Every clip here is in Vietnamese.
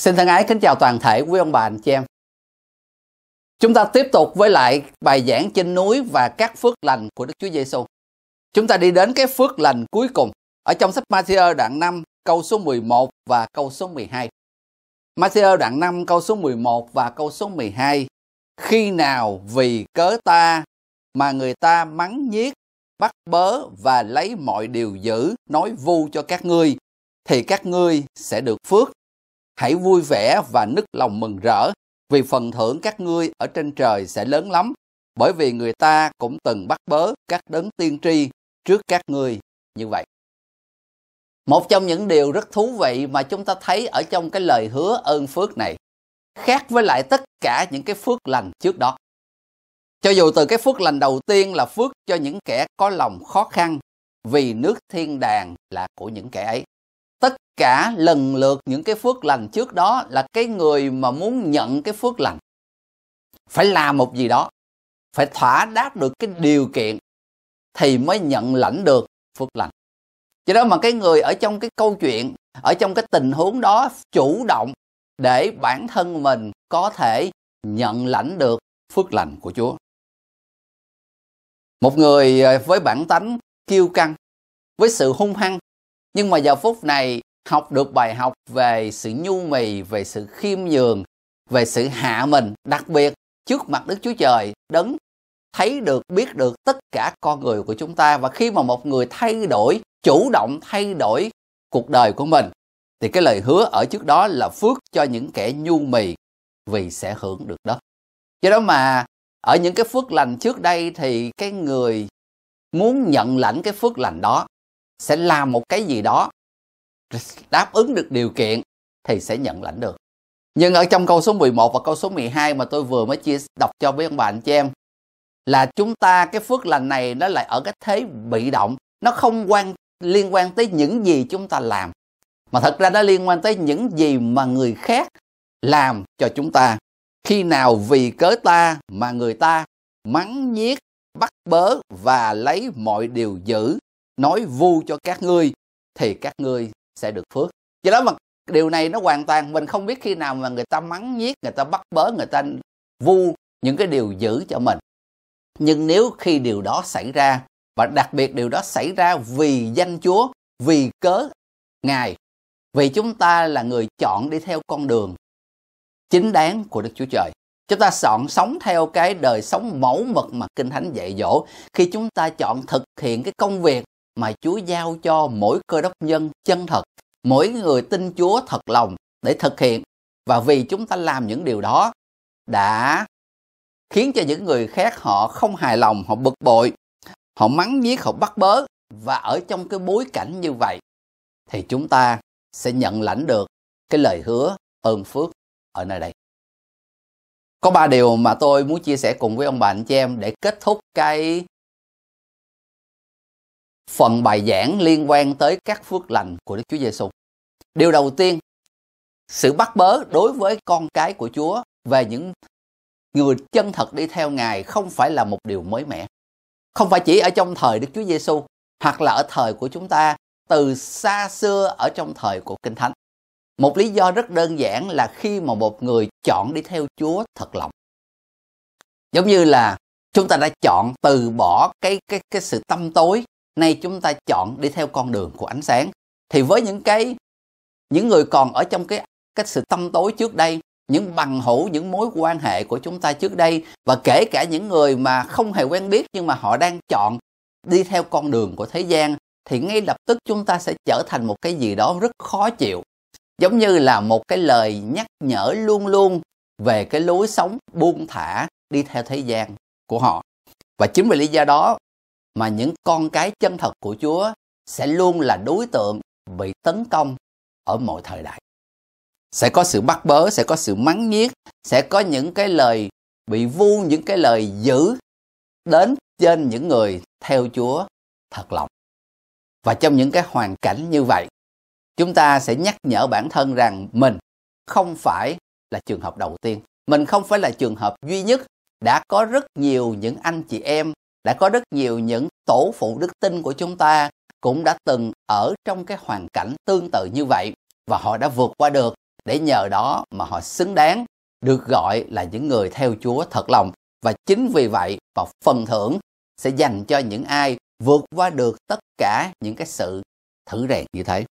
Xin thân ái kính chào toàn thể quý ông bà anh chị em. Chúng ta tiếp tục với lại bài giảng trên núi và các phước lành của Đức Chúa Giêsu. Chúng ta đi đến cái phước lành cuối cùng ở trong sách Matthew đoạn 5 câu số 11 và câu số 12. Matthew đoạn 5 câu số 11 và câu số 12. Khi nào vì cớ ta mà người ta mắng nhiếc, bắt bớ và lấy mọi điều dữ nói vu cho các ngươi thì các ngươi sẽ được phước hãy vui vẻ và nức lòng mừng rỡ, vì phần thưởng các ngươi ở trên trời sẽ lớn lắm, bởi vì người ta cũng từng bắt bớ các đấng tiên tri trước các ngươi như vậy. Một trong những điều rất thú vị mà chúng ta thấy ở trong cái lời hứa ơn phước này, khác với lại tất cả những cái phước lành trước đó. Cho dù từ cái phước lành đầu tiên là phước cho những kẻ có lòng khó khăn, vì nước thiên đàng là của những kẻ ấy tất cả lần lượt những cái phước lành trước đó là cái người mà muốn nhận cái phước lành phải làm một gì đó phải thỏa đáp được cái điều kiện thì mới nhận lãnh được phước lành cho đó mà cái người ở trong cái câu chuyện ở trong cái tình huống đó chủ động để bản thân mình có thể nhận lãnh được phước lành của chúa một người ờ, với bản tánh kiêu căng với sự hung hăng nhưng mà giờ phút này học được bài học về sự nhu mì, về sự khiêm nhường, về sự hạ mình, đặc biệt trước mặt Đức Chúa Trời, đấng thấy được, biết được tất cả con người của chúng ta và khi mà một người thay đổi, chủ động thay đổi cuộc đời của mình thì cái lời hứa ở trước đó là phước cho những kẻ nhu mì vì sẽ hưởng được đó Do đó mà ở những cái phước lành trước đây thì cái người muốn nhận lãnh cái phước lành đó sẽ làm một cái gì đó đáp ứng được điều kiện thì sẽ nhận lãnh được. Nhưng ở trong câu số 11 và câu số 12 mà tôi vừa mới chia đọc cho với ông bà anh chị em là chúng ta cái phước lành này nó lại ở cái thế bị động, nó không quan liên quan tới những gì chúng ta làm mà thật ra nó liên quan tới những gì mà người khác làm cho chúng ta. Khi nào vì cớ ta mà người ta mắng nhiếc, bắt bớ và lấy mọi điều dữ nói vu cho các ngươi thì các ngươi sẽ được phước do đó mà điều này nó hoàn toàn mình không biết khi nào mà người ta mắng nhiếc người ta bắt bớ người ta vu những cái điều dữ cho mình nhưng nếu khi điều đó xảy ra và đặc biệt điều đó xảy ra vì danh chúa vì cớ ngài vì chúng ta là người chọn đi theo con đường chính đáng của đức chúa trời chúng ta chọn sống theo cái đời sống mẫu mực mà kinh thánh dạy dỗ khi chúng ta chọn thực hiện cái công việc mà Chúa giao cho mỗi cơ đốc nhân chân thật, mỗi người tin Chúa thật lòng để thực hiện. Và vì chúng ta làm những điều đó đã khiến cho những người khác họ không hài lòng, họ bực bội, họ mắng giết, họ bắt bớ. Và ở trong cái bối cảnh như vậy thì chúng ta sẽ nhận lãnh được cái lời hứa ơn phước ở nơi đây. Có ba điều mà tôi muốn chia sẻ cùng với ông bà anh chị em để kết thúc cái phần bài giảng liên quan tới các phước lành của Đức Chúa Giêsu. Điều đầu tiên, sự bắt bớ đối với con cái của Chúa về những người chân thật đi theo Ngài không phải là một điều mới mẻ. Không phải chỉ ở trong thời Đức Chúa Giêsu hoặc là ở thời của chúng ta từ xa xưa ở trong thời của Kinh Thánh. Một lý do rất đơn giản là khi mà một người chọn đi theo Chúa thật lòng. Giống như là chúng ta đã chọn từ bỏ cái cái cái sự tâm tối nay chúng ta chọn đi theo con đường của ánh sáng thì với những cái những người còn ở trong cái cái sự tâm tối trước đây những bằng hữu những mối quan hệ của chúng ta trước đây và kể cả những người mà không hề quen biết nhưng mà họ đang chọn đi theo con đường của thế gian thì ngay lập tức chúng ta sẽ trở thành một cái gì đó rất khó chịu giống như là một cái lời nhắc nhở luôn luôn về cái lối sống buông thả đi theo thế gian của họ và chính vì lý do đó mà những con cái chân thật của Chúa sẽ luôn là đối tượng bị tấn công ở mọi thời đại. Sẽ có sự bắt bớ, sẽ có sự mắng nhiếc, sẽ có những cái lời bị vu, những cái lời dữ đến trên những người theo Chúa thật lòng. Và trong những cái hoàn cảnh như vậy, chúng ta sẽ nhắc nhở bản thân rằng mình không phải là trường hợp đầu tiên. Mình không phải là trường hợp duy nhất đã có rất nhiều những anh chị em đã có rất nhiều những tổ phụ đức tin của chúng ta cũng đã từng ở trong cái hoàn cảnh tương tự như vậy và họ đã vượt qua được để nhờ đó mà họ xứng đáng được gọi là những người theo Chúa thật lòng và chính vì vậy mà phần thưởng sẽ dành cho những ai vượt qua được tất cả những cái sự thử rèn như thế.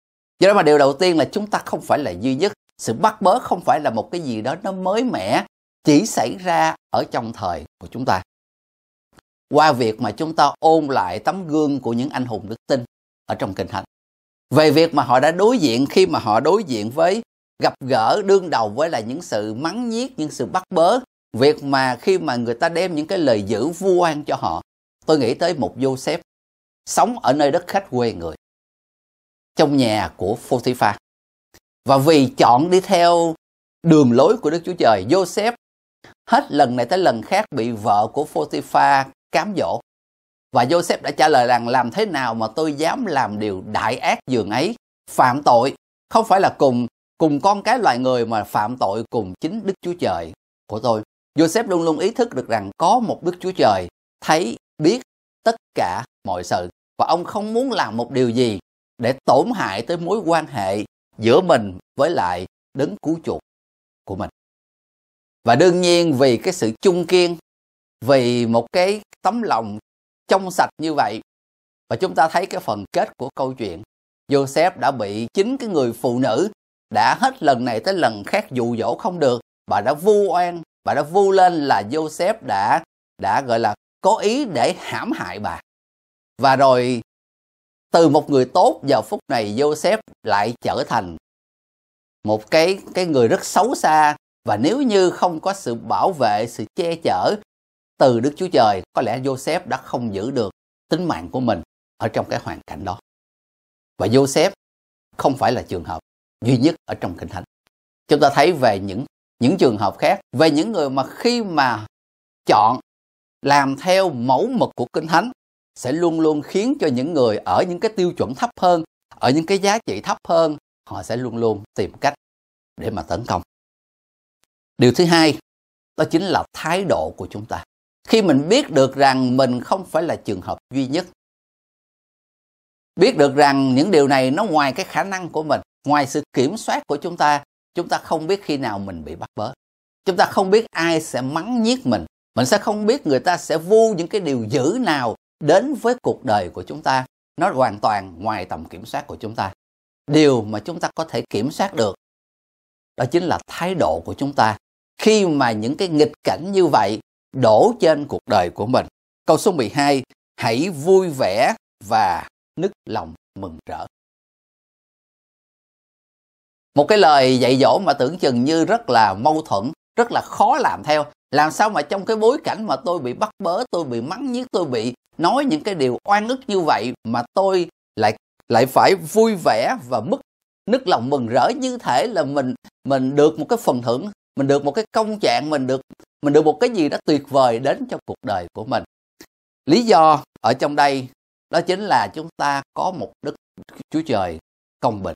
Do đó mà điều đầu tiên là chúng ta không phải là duy nhất, sự bắt bớ không phải là một cái gì đó nó mới mẻ chỉ xảy ra ở trong thời của chúng ta qua việc mà chúng ta ôn lại tấm gương của những anh hùng đức tin ở trong kinh thánh về việc mà họ đã đối diện khi mà họ đối diện với gặp gỡ đương đầu với là những sự mắng nhiếc những sự bắt bớ việc mà khi mà người ta đem những cái lời dữ vu oan cho họ tôi nghĩ tới một Joseph sống ở nơi đất khách quê người trong nhà của Potiphar và vì chọn đi theo đường lối của Đức Chúa Trời Joseph hết lần này tới lần khác bị vợ của Potiphar cám dỗ. Và Joseph đã trả lời rằng làm thế nào mà tôi dám làm điều đại ác dường ấy, phạm tội, không phải là cùng cùng con cái loài người mà phạm tội cùng chính Đức Chúa Trời của tôi. Joseph luôn luôn ý thức được rằng có một Đức Chúa Trời thấy, biết tất cả mọi sự và ông không muốn làm một điều gì để tổn hại tới mối quan hệ giữa mình với lại đấng cứu chuộc của mình. Và đương nhiên vì cái sự chung kiên vì một cái tấm lòng trong sạch như vậy và chúng ta thấy cái phần kết của câu chuyện Joseph đã bị chính cái người phụ nữ đã hết lần này tới lần khác dụ dỗ không được bà đã vu oan bà đã vu lên là Joseph đã đã gọi là có ý để hãm hại bà và rồi từ một người tốt vào phút này Joseph lại trở thành một cái cái người rất xấu xa và nếu như không có sự bảo vệ sự che chở từ Đức Chúa Trời, có lẽ Joseph đã không giữ được tính mạng của mình ở trong cái hoàn cảnh đó. Và Joseph không phải là trường hợp duy nhất ở trong Kinh Thánh. Chúng ta thấy về những những trường hợp khác, về những người mà khi mà chọn làm theo mẫu mực của Kinh Thánh sẽ luôn luôn khiến cho những người ở những cái tiêu chuẩn thấp hơn, ở những cái giá trị thấp hơn, họ sẽ luôn luôn tìm cách để mà tấn công. Điều thứ hai, đó chính là thái độ của chúng ta khi mình biết được rằng mình không phải là trường hợp duy nhất biết được rằng những điều này nó ngoài cái khả năng của mình ngoài sự kiểm soát của chúng ta chúng ta không biết khi nào mình bị bắt bớ chúng ta không biết ai sẽ mắng nhiếc mình mình sẽ không biết người ta sẽ vu những cái điều dữ nào đến với cuộc đời của chúng ta nó hoàn toàn ngoài tầm kiểm soát của chúng ta điều mà chúng ta có thể kiểm soát được đó chính là thái độ của chúng ta khi mà những cái nghịch cảnh như vậy đổ trên cuộc đời của mình. Câu số 12, hãy vui vẻ và nức lòng mừng rỡ. Một cái lời dạy dỗ mà tưởng chừng như rất là mâu thuẫn, rất là khó làm theo. Làm sao mà trong cái bối cảnh mà tôi bị bắt bớ, tôi bị mắng nhiếc, tôi bị nói những cái điều oan ức như vậy mà tôi lại lại phải vui vẻ và mức nức lòng mừng rỡ như thể là mình mình được một cái phần thưởng, mình được một cái công trạng, mình được mình được một cái gì đó tuyệt vời đến cho cuộc đời của mình lý do ở trong đây đó chính là chúng ta có một đức chúa trời công bình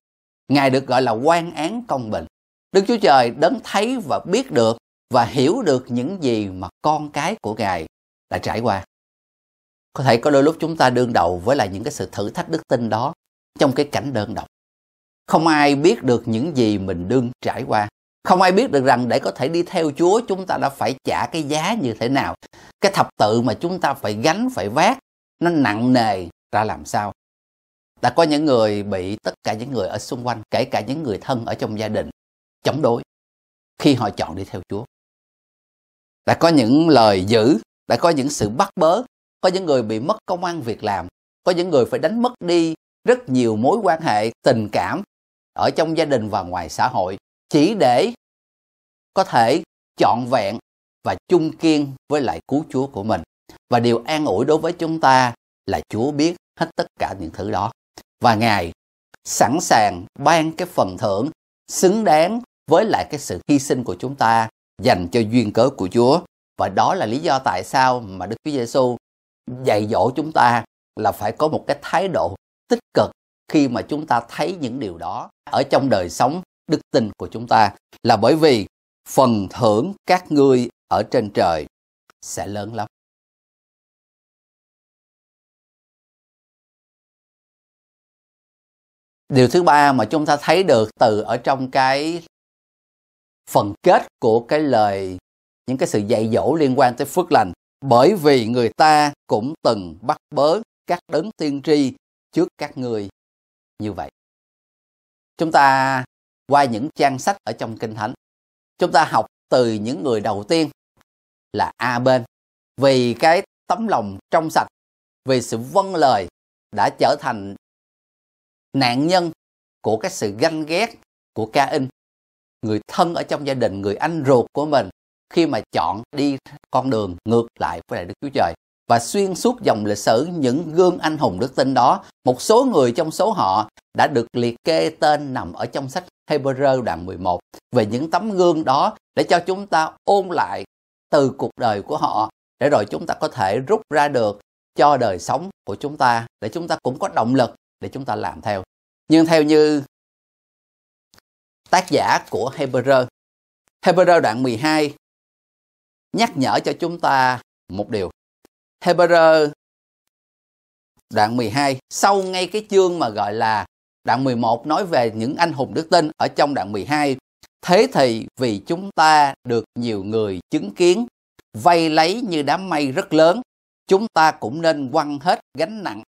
ngài được gọi là quan án công bình đức chúa trời đấng thấy và biết được và hiểu được những gì mà con cái của ngài đã trải qua có thể có đôi lúc chúng ta đương đầu với lại những cái sự thử thách đức tin đó trong cái cảnh đơn độc không ai biết được những gì mình đương trải qua không ai biết được rằng để có thể đi theo Chúa chúng ta đã phải trả cái giá như thế nào. Cái thập tự mà chúng ta phải gánh, phải vác, nó nặng nề ra làm sao. Đã có những người bị tất cả những người ở xung quanh, kể cả những người thân ở trong gia đình, chống đối khi họ chọn đi theo Chúa. Đã có những lời dữ, đã có những sự bắt bớ, có những người bị mất công ăn việc làm, có những người phải đánh mất đi rất nhiều mối quan hệ, tình cảm ở trong gia đình và ngoài xã hội chỉ để có thể trọn vẹn và chung kiên với lại cứu Chúa của mình. Và điều an ủi đối với chúng ta là Chúa biết hết tất cả những thứ đó. Và Ngài sẵn sàng ban cái phần thưởng xứng đáng với lại cái sự hy sinh của chúng ta dành cho duyên cớ của Chúa. Và đó là lý do tại sao mà Đức Chúa Giêsu dạy dỗ chúng ta là phải có một cái thái độ tích cực khi mà chúng ta thấy những điều đó ở trong đời sống đức tin của chúng ta là bởi vì phần thưởng các ngươi ở trên trời sẽ lớn lắm. Điều thứ ba mà chúng ta thấy được từ ở trong cái phần kết của cái lời những cái sự dạy dỗ liên quan tới phước lành bởi vì người ta cũng từng bắt bớ các đấng tiên tri trước các người như vậy. Chúng ta qua những trang sách ở trong Kinh Thánh. Chúng ta học từ những người đầu tiên là A Bên vì cái tấm lòng trong sạch, vì sự vâng lời đã trở thành nạn nhân của cái sự ganh ghét của ca in người thân ở trong gia đình người anh ruột của mình khi mà chọn đi con đường ngược lại với lại đức chúa trời và xuyên suốt dòng lịch sử những gương anh hùng đức tin đó, một số người trong số họ đã được liệt kê tên nằm ở trong sách Hebrew đoạn 11 về những tấm gương đó để cho chúng ta ôn lại từ cuộc đời của họ để rồi chúng ta có thể rút ra được cho đời sống của chúng ta để chúng ta cũng có động lực để chúng ta làm theo. Nhưng theo như tác giả của Hebrew, Hebrew đoạn 12 nhắc nhở cho chúng ta một điều Hebrew đoạn 12 sau ngay cái chương mà gọi là đoạn 11 nói về những anh hùng đức tin ở trong đoạn 12 thế thì vì chúng ta được nhiều người chứng kiến vay lấy như đám mây rất lớn chúng ta cũng nên quăng hết gánh nặng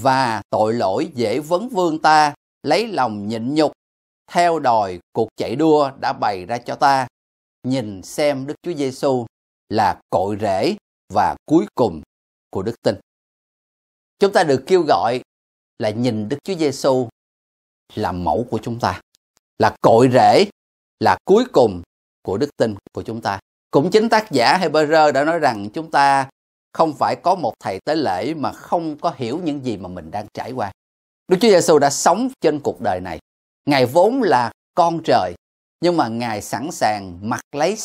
và tội lỗi dễ vấn vương ta lấy lòng nhịn nhục theo đòi cuộc chạy đua đã bày ra cho ta nhìn xem Đức Chúa Giêsu là cội rễ và cuối cùng của đức tin. Chúng ta được kêu gọi là nhìn Đức Chúa Giêsu là mẫu của chúng ta, là cội rễ, là cuối cùng của đức tin của chúng ta. Cũng chính tác giả Hebrew đã nói rằng chúng ta không phải có một thầy tế lễ mà không có hiểu những gì mà mình đang trải qua. Đức Chúa Giêsu đã sống trên cuộc đời này. Ngài vốn là con trời, nhưng mà Ngài sẵn sàng mặc lấy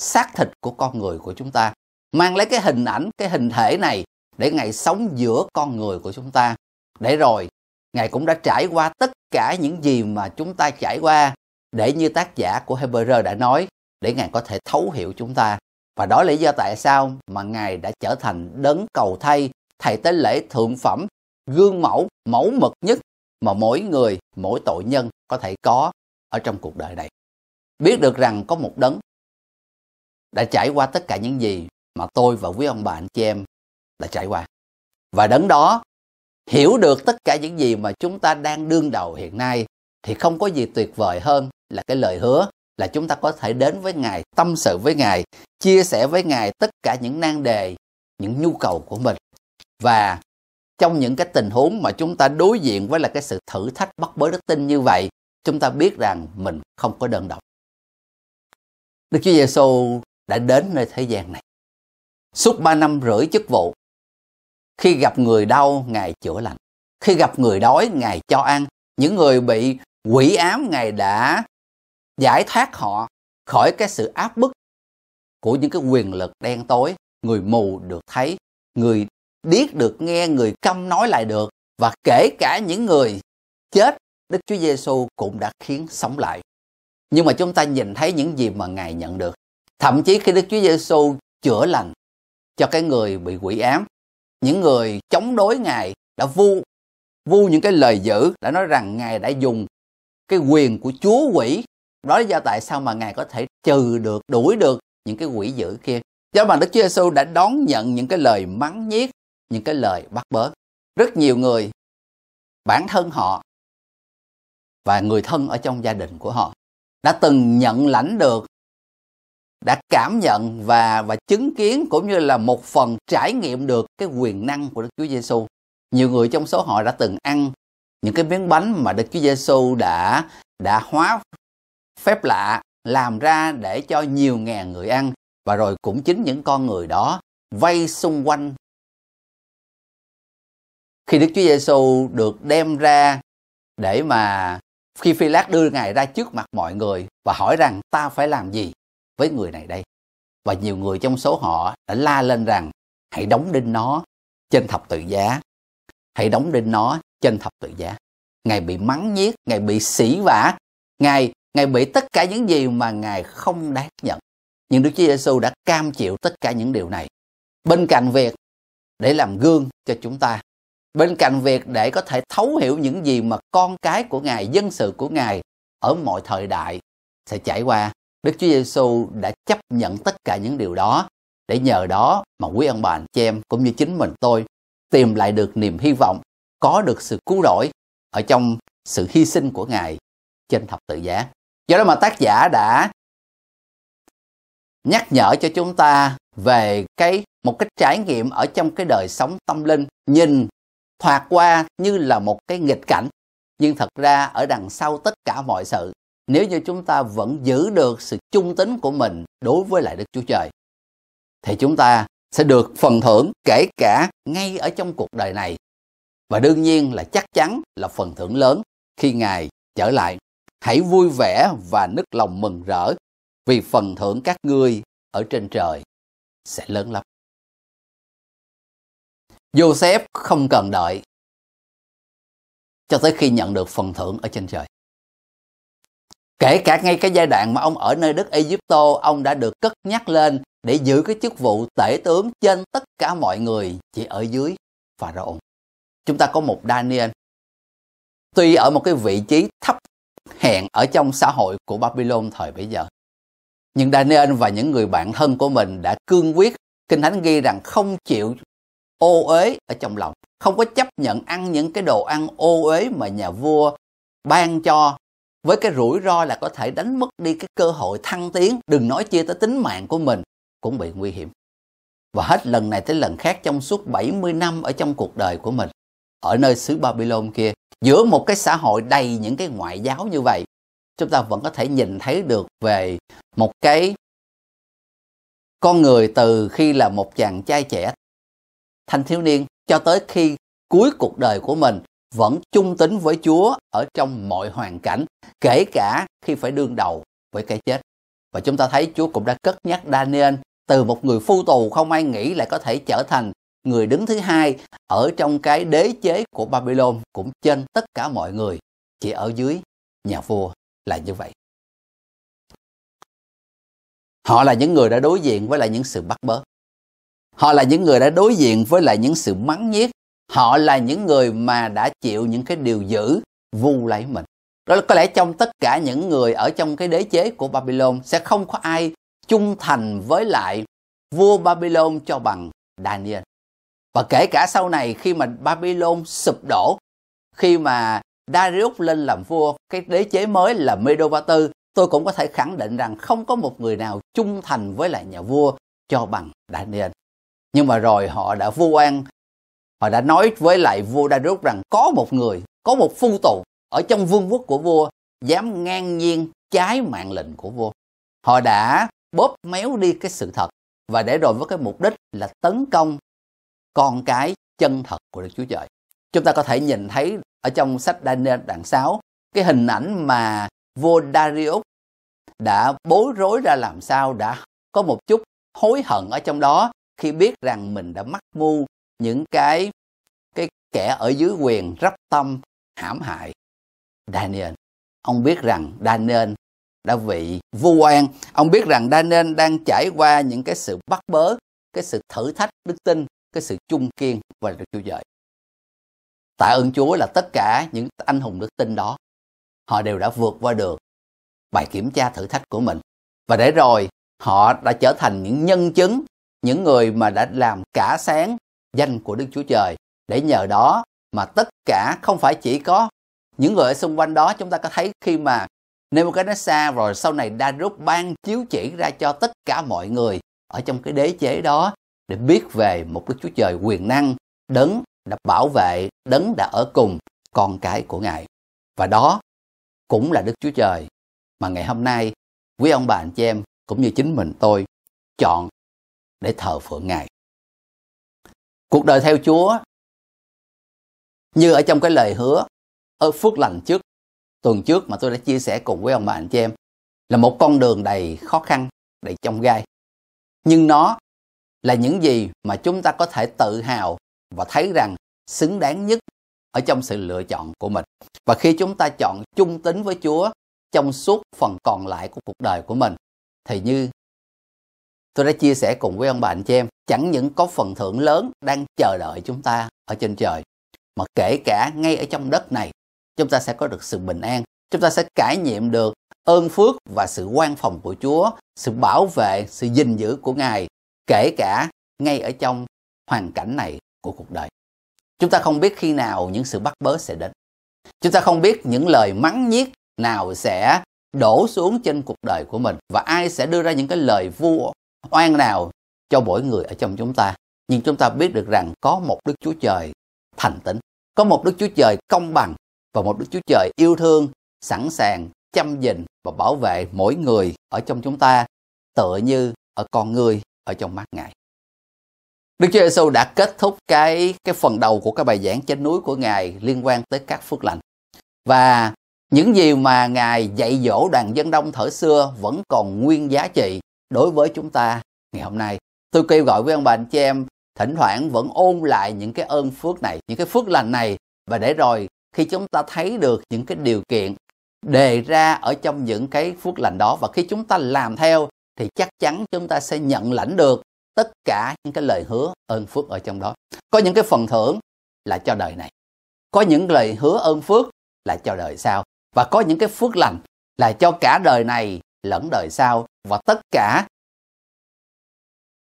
xác thịt của con người của chúng ta mang lấy cái hình ảnh cái hình thể này để ngài sống giữa con người của chúng ta để rồi ngài cũng đã trải qua tất cả những gì mà chúng ta trải qua để như tác giả của Hebrew đã nói để ngài có thể thấu hiểu chúng ta và đó là lý do tại sao mà ngài đã trở thành đấng cầu thay thầy tế lễ thượng phẩm gương mẫu mẫu mực nhất mà mỗi người mỗi tội nhân có thể có ở trong cuộc đời này biết được rằng có một đấng đã trải qua tất cả những gì mà tôi và quý ông bà anh chị em đã trải qua. Và đấng đó hiểu được tất cả những gì mà chúng ta đang đương đầu hiện nay thì không có gì tuyệt vời hơn là cái lời hứa là chúng ta có thể đến với Ngài, tâm sự với Ngài, chia sẻ với Ngài tất cả những nan đề, những nhu cầu của mình. Và trong những cái tình huống mà chúng ta đối diện với là cái sự thử thách bất bớ đức tin như vậy, chúng ta biết rằng mình không có đơn độc. Đức Chúa Giêsu đã đến nơi thế gian này. Suốt ba năm rưỡi chức vụ, khi gặp người đau, Ngài chữa lành. Khi gặp người đói, Ngài cho ăn. Những người bị quỷ ám, Ngài đã giải thoát họ khỏi cái sự áp bức của những cái quyền lực đen tối. Người mù được thấy, người điếc được nghe, người câm nói lại được. Và kể cả những người chết, Đức Chúa Giêsu cũng đã khiến sống lại. Nhưng mà chúng ta nhìn thấy những gì mà Ngài nhận được. Thậm chí khi Đức Chúa Giêsu chữa lành cho cái người bị quỷ ám, những người chống đối Ngài đã vu vu những cái lời dữ đã nói rằng Ngài đã dùng cái quyền của chúa quỷ. Đó là do tại sao mà Ngài có thể trừ được, đuổi được những cái quỷ dữ kia. Do mà Đức Chúa Giêsu đã đón nhận những cái lời mắng nhiếc, những cái lời bắt bớ. Rất nhiều người, bản thân họ và người thân ở trong gia đình của họ đã từng nhận lãnh được đã cảm nhận và và chứng kiến cũng như là một phần trải nghiệm được cái quyền năng của Đức Chúa Giêsu. Nhiều người trong số họ đã từng ăn những cái miếng bánh mà Đức Chúa Giêsu đã đã hóa phép lạ làm ra để cho nhiều ngàn người ăn và rồi cũng chính những con người đó vây xung quanh khi Đức Chúa Giêsu được đem ra để mà khi Phi Lát đưa ngài ra trước mặt mọi người và hỏi rằng ta phải làm gì với người này đây và nhiều người trong số họ đã la lên rằng hãy đóng đinh nó trên thập tự giá hãy đóng đinh nó trên thập tự giá ngài bị mắng nhiếc ngài bị sỉ vả ngài ngài bị tất cả những gì mà ngài không đáng nhận nhưng đức chúa giêsu đã cam chịu tất cả những điều này bên cạnh việc để làm gương cho chúng ta bên cạnh việc để có thể thấu hiểu những gì mà con cái của ngài dân sự của ngài ở mọi thời đại sẽ trải qua Đức Chúa Giêsu đã chấp nhận tất cả những điều đó để nhờ đó mà quý ông bà anh chị em cũng như chính mình tôi tìm lại được niềm hy vọng, có được sự cứu rỗi ở trong sự hy sinh của Ngài trên thập tự giá. Do đó mà tác giả đã nhắc nhở cho chúng ta về cái một cái trải nghiệm ở trong cái đời sống tâm linh nhìn thoạt qua như là một cái nghịch cảnh nhưng thật ra ở đằng sau tất cả mọi sự nếu như chúng ta vẫn giữ được sự trung tín của mình đối với lại Đức Chúa Trời thì chúng ta sẽ được phần thưởng kể cả ngay ở trong cuộc đời này và đương nhiên là chắc chắn là phần thưởng lớn khi Ngài trở lại. Hãy vui vẻ và nức lòng mừng rỡ vì phần thưởng các ngươi ở trên trời sẽ lớn lắm. Joseph không cần đợi cho tới khi nhận được phần thưởng ở trên trời. Kể cả ngay cái giai đoạn mà ông ở nơi đất Egypto, ông đã được cất nhắc lên để giữ cái chức vụ tể tướng trên tất cả mọi người chỉ ở dưới Pharaoh. Chúng ta có một Daniel. Tuy ở một cái vị trí thấp hèn ở trong xã hội của Babylon thời bấy giờ. Nhưng Daniel và những người bạn thân của mình đã cương quyết, Kinh Thánh ghi rằng không chịu ô uế ở trong lòng, không có chấp nhận ăn những cái đồ ăn ô uế mà nhà vua ban cho với cái rủi ro là có thể đánh mất đi cái cơ hội thăng tiến đừng nói chia tới tính mạng của mình cũng bị nguy hiểm và hết lần này tới lần khác trong suốt 70 năm ở trong cuộc đời của mình ở nơi xứ Babylon kia giữa một cái xã hội đầy những cái ngoại giáo như vậy chúng ta vẫn có thể nhìn thấy được về một cái con người từ khi là một chàng trai trẻ thanh thiếu niên cho tới khi cuối cuộc đời của mình vẫn trung tín với Chúa ở trong mọi hoàn cảnh, kể cả khi phải đương đầu với cái chết. Và chúng ta thấy Chúa cũng đã cất nhắc Daniel từ một người phu tù không ai nghĩ lại có thể trở thành người đứng thứ hai ở trong cái đế chế của Babylon cũng trên tất cả mọi người, chỉ ở dưới nhà vua là như vậy. Họ là những người đã đối diện với lại những sự bắt bớ. Họ là những người đã đối diện với lại những sự mắng nhiếc, Họ là những người mà đã chịu những cái điều dữ vu lấy mình. Đó là có lẽ trong tất cả những người ở trong cái đế chế của Babylon sẽ không có ai trung thành với lại vua Babylon cho bằng Daniel. Và kể cả sau này khi mà Babylon sụp đổ, khi mà Darius lên làm vua, cái đế chế mới là Medo Ba Tư, tôi cũng có thể khẳng định rằng không có một người nào trung thành với lại nhà vua cho bằng Daniel. Nhưng mà rồi họ đã vu oan họ đã nói với lại vua Darius rằng có một người, có một phu tù ở trong vương quốc của vua dám ngang nhiên trái mạng lệnh của vua. Họ đã bóp méo đi cái sự thật và để rồi với cái mục đích là tấn công con cái chân thật của Đức Chúa Trời. Chúng ta có thể nhìn thấy ở trong sách Daniel đoạn 6 cái hình ảnh mà vua Darius đã bối rối ra làm sao đã có một chút hối hận ở trong đó khi biết rằng mình đã mắc mưu những cái cái kẻ ở dưới quyền rắp tâm hãm hại Daniel. Ông biết rằng Daniel đã bị vu oan. Ông biết rằng Daniel đang trải qua những cái sự bắt bớ, cái sự thử thách đức tin, cái sự chung kiên và được Chúa dạy. Tạ ơn Chúa là tất cả những anh hùng đức tin đó, họ đều đã vượt qua được bài kiểm tra thử thách của mình. Và để rồi họ đã trở thành những nhân chứng, những người mà đã làm cả sáng danh của Đức Chúa Trời để nhờ đó mà tất cả không phải chỉ có những người ở xung quanh đó chúng ta có thấy khi mà Nebuchadnezzar rồi sau này Daruk ban chiếu chỉ ra cho tất cả mọi người ở trong cái đế chế đó để biết về một Đức Chúa Trời quyền năng đấng đã bảo vệ đấng đã ở cùng con cái của Ngài và đó cũng là Đức Chúa Trời mà ngày hôm nay quý ông bà anh chị em cũng như chính mình tôi chọn để thờ phượng Ngài cuộc đời theo Chúa như ở trong cái lời hứa ở phước lành trước tuần trước mà tôi đã chia sẻ cùng với ông bà anh chị em là một con đường đầy khó khăn, đầy trong gai. Nhưng nó là những gì mà chúng ta có thể tự hào và thấy rằng xứng đáng nhất ở trong sự lựa chọn của mình. Và khi chúng ta chọn trung tín với Chúa trong suốt phần còn lại của cuộc đời của mình thì như tôi đã chia sẻ cùng với ông bà anh chị em chẳng những có phần thưởng lớn đang chờ đợi chúng ta ở trên trời mà kể cả ngay ở trong đất này chúng ta sẽ có được sự bình an chúng ta sẽ trải nghiệm được ơn phước và sự quan phòng của Chúa, sự bảo vệ, sự gìn giữ của Ngài, kể cả ngay ở trong hoàn cảnh này của cuộc đời. Chúng ta không biết khi nào những sự bắt bớ sẽ đến. Chúng ta không biết những lời mắng nhiếc nào sẽ đổ xuống trên cuộc đời của mình và ai sẽ đưa ra những cái lời vu oan nào cho mỗi người ở trong chúng ta. Nhưng chúng ta biết được rằng có một Đức Chúa Trời thành tĩnh, có một Đức Chúa Trời công bằng và một Đức Chúa Trời yêu thương, sẵn sàng chăm gìn và bảo vệ mỗi người ở trong chúng ta tựa như ở con người ở trong mắt Ngài. Đức Chúa Giêsu đã kết thúc cái cái phần đầu của cái bài giảng trên núi của Ngài liên quan tới các phước lành. Và những gì mà Ngài dạy dỗ đoàn dân đông thở xưa vẫn còn nguyên giá trị đối với chúng ta ngày hôm nay. Tôi kêu gọi với ông bà anh chị em thỉnh thoảng vẫn ôn lại những cái ơn phước này, những cái phước lành này và để rồi khi chúng ta thấy được những cái điều kiện đề ra ở trong những cái phước lành đó và khi chúng ta làm theo thì chắc chắn chúng ta sẽ nhận lãnh được tất cả những cái lời hứa ơn phước ở trong đó. Có những cái phần thưởng là cho đời này. Có những lời hứa ơn phước là cho đời sau và có những cái phước lành là cho cả đời này lẫn đời sau và tất cả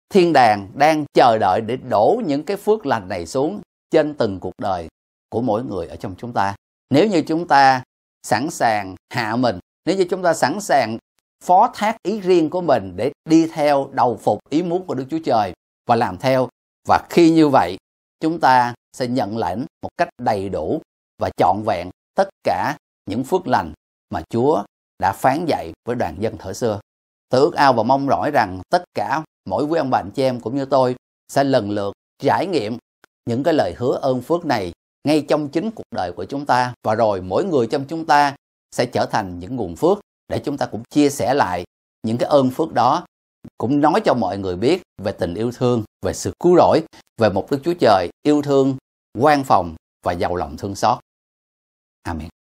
thiên đàng đang chờ đợi để đổ những cái phước lành này xuống trên từng cuộc đời của mỗi người ở trong chúng ta nếu như chúng ta sẵn sàng hạ mình nếu như chúng ta sẵn sàng phó thác ý riêng của mình để đi theo đầu phục ý muốn của đức chúa trời và làm theo và khi như vậy chúng ta sẽ nhận lãnh một cách đầy đủ và trọn vẹn tất cả những phước lành mà chúa đã phán dạy với đoàn dân thời xưa. Tôi ước ao và mong mỏi rằng tất cả mỗi quý ông bà anh chị em cũng như tôi sẽ lần lượt trải nghiệm những cái lời hứa ơn phước này ngay trong chính cuộc đời của chúng ta và rồi mỗi người trong chúng ta sẽ trở thành những nguồn phước để chúng ta cũng chia sẻ lại những cái ơn phước đó cũng nói cho mọi người biết về tình yêu thương, về sự cứu rỗi, về một Đức Chúa Trời yêu thương, quan phòng và giàu lòng thương xót. Amen.